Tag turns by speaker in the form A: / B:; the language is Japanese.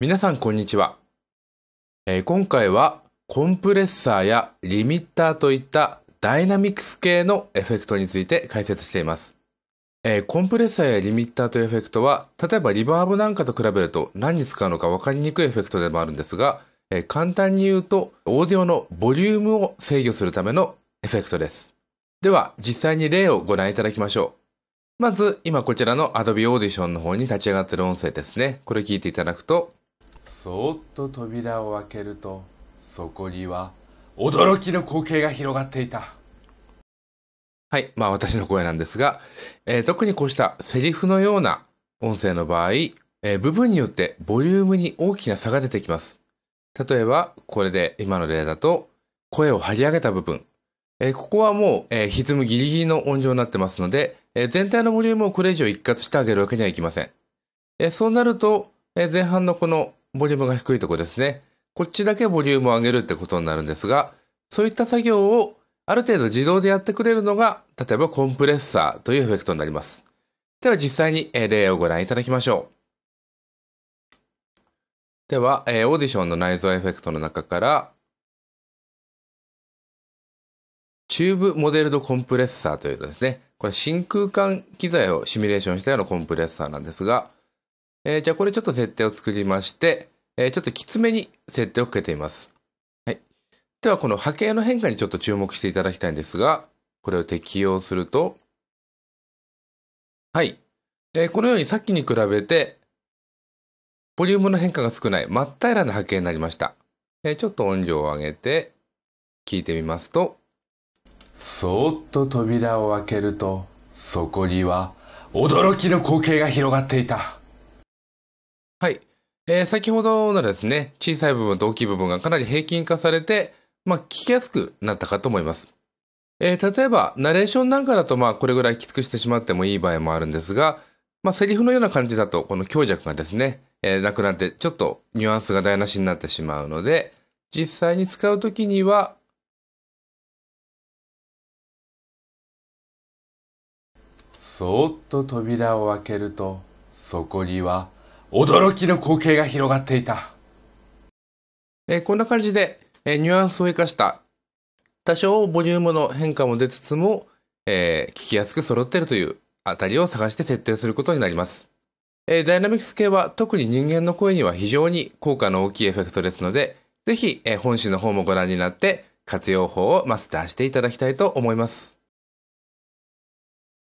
A: 皆さん、こんにちは、えー、今回は、コンプレッサーやリミッターといったダイナミクス系のエフェクトについて解説しています。えー、コンプレッサーやリミッターというエフェクトは、例えばリバーブなんかと比べると何に使うのか分かりにくいエフェクトでもあるんですが、えー、簡単に言うと、オーディオのボリュームを制御するためのエフェクトです。では、実際に例をご覧いただきましょう。まず、今こちらの Adobe Audition の方に立ち上がっている音声ですね。これ聞いていただくと、そーっと扉を開けるとそこには驚きの光景が広がっていたはい。まあ私の声なんですが、えー、特にこうしたセリフのような音声の場合、えー、部分によってボリュームに大きな差が出てきます。例えば、これで今の例だと、声を張り上げた部分。えー、ここはもう、えー、歪むギリギリの音量になってますので、えー、全体のボリュームをこれ以上一括してあげるわけにはいきません。えそうなると、え前半のこのボリュームが低いとこですね。こっちだけボリュームを上げるってことになるんですが、そういった作業をある程度自動でやってくれるのが、例えばコンプレッサーというエフェクトになります。では実際に例をご覧いただきましょう。では、オーディションの内蔵エフェクトの中から、チューブモデルドコンプレッサーというのですね。これ真空管機材をシミュレーションしたようなコンプレッサーなんですが、えー、じゃあこれちょっと設定を作りまして、えー、ちょっときつめに設定をかけています。はい。ではこの波形の変化にちょっと注目していただきたいんですが、これを適用すると、はい。えー、このようにさっきに比べて、ボリュームの変化が少ない真っ平らな波形になりました。えー、ちょっと音量を上げて、聞いてみますと、そーっと扉を開けると、そこには驚きの光景が広がっていた。はい。えー、先ほどのですね、小さい部分と大きい部分がかなり平均化されて、まあ、聞きやすくなったかと思います。えー、例えば、ナレーションなんかだと、まあ、これぐらいきつくしてしまってもいい場合もあるんですが、まあ、セリフのような感じだと、この強弱がですね、えー、なくなって、ちょっとニュアンスが台無しになってしまうので、実際に使うときには、そーっと扉を開けると、そこには、驚きの光景が広がっていた。えー、こんな感じで、えー、ニュアンスを生かした、多少ボリュームの変化も出つつも、えー、聞きやすく揃ってるというあたりを探して設定することになります。えダイナミクス系は特に人間の声には非常に効果の大きいエフェクトですので、ぜひ、え本誌の方もご覧になって活用法をマスターしていただきたいと思います。